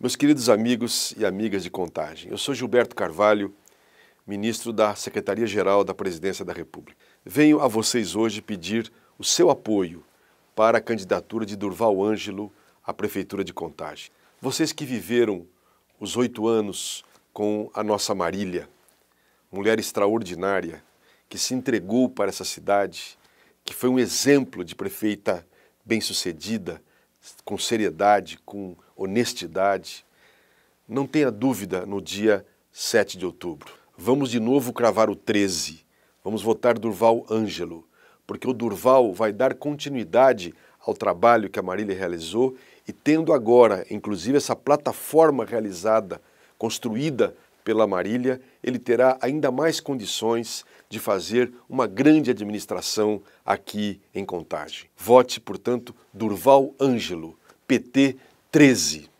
Meus queridos amigos e amigas de contagem, eu sou Gilberto Carvalho, ministro da Secretaria-Geral da Presidência da República. Venho a vocês hoje pedir o seu apoio para a candidatura de Durval Ângelo à Prefeitura de Contagem. Vocês que viveram os oito anos com a nossa Marília, mulher extraordinária, que se entregou para essa cidade, que foi um exemplo de prefeita bem-sucedida, com seriedade, com honestidade. Não tenha dúvida no dia 7 de outubro. Vamos de novo cravar o 13. Vamos votar Durval Ângelo, porque o Durval vai dar continuidade ao trabalho que a Marília realizou e tendo agora, inclusive, essa plataforma realizada, construída pela Marília, ele terá ainda mais condições de fazer uma grande administração aqui em Contagem. Vote, portanto, Durval Ângelo, PT 13.